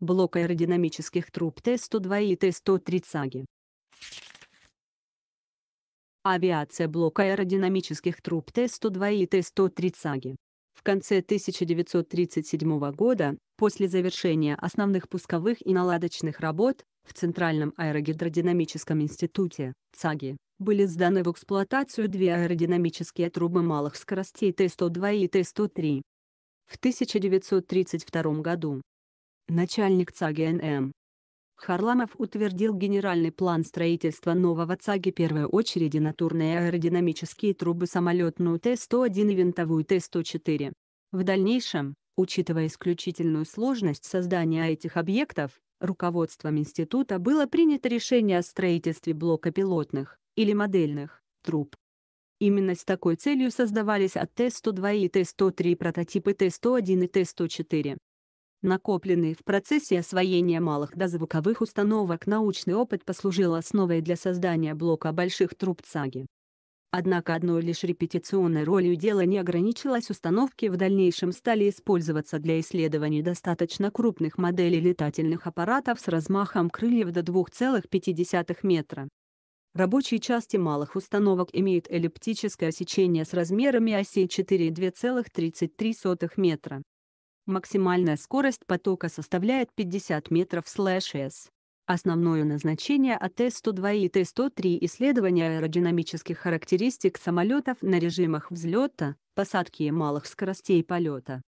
блок аэродинамических труб Т-102 и Т-103 ЦАГИ. Авиация блока аэродинамических труб Т-102 и Т-103 ЦАГИ. В конце 1937 года, после завершения основных пусковых и наладочных работ, в Центральном аэрогидродинамическом институте, ЦАГИ, были сданы в эксплуатацию две аэродинамические трубы малых скоростей Т-102 и Т-103. В 1932 году, начальник ЦАГИ НМ. Харламов утвердил генеральный план строительства нового ЦАГИ первой очереди натурные аэродинамические трубы самолетную Т-101 и винтовую Т-104. В дальнейшем, учитывая исключительную сложность создания этих объектов, руководством института было принято решение о строительстве блока пилотных, или модельных, труб. Именно с такой целью создавались от Т-102 и Т-103 прототипы Т-101 и Т-104. Накопленный в процессе освоения малых дозвуковых установок научный опыт послужил основой для создания блока больших труб ЦАГИ. Однако одной лишь репетиционной ролью дело не ограничилось установки в дальнейшем стали использоваться для исследований достаточно крупных моделей летательных аппаратов с размахом крыльев до 2,5 метра. Рабочие части малых установок имеют эллиптическое сечение с размерами оси 4,233 метра. Максимальная скорость потока составляет 50 метров слэш С. Основное назначение АТ-102 и Т-103 исследование аэродинамических характеристик самолетов на режимах взлета, посадки и малых скоростей полета.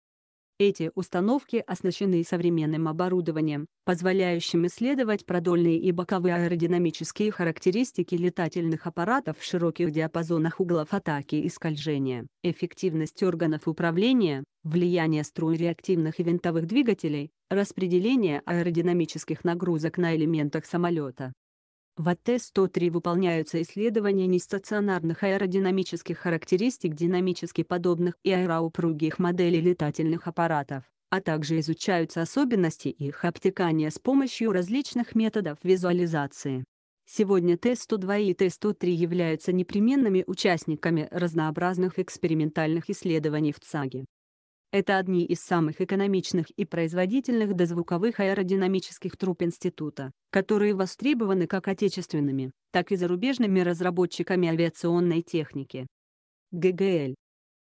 Эти установки оснащены современным оборудованием, позволяющим исследовать продольные и боковые аэродинамические характеристики летательных аппаратов в широких диапазонах углов атаки и скольжения, эффективность органов управления, влияние струй реактивных и винтовых двигателей, распределение аэродинамических нагрузок на элементах самолета. В АТ-103 выполняются исследования нестационарных аэродинамических характеристик динамически подобных и аэроупругих моделей летательных аппаратов, а также изучаются особенности их обтекания с помощью различных методов визуализации. Сегодня Т-102 и Т-103 являются непременными участниками разнообразных экспериментальных исследований в ЦАГе. Это одни из самых экономичных и производительных дозвуковых аэродинамических труб института, которые востребованы как отечественными, так и зарубежными разработчиками авиационной техники. ГГЛ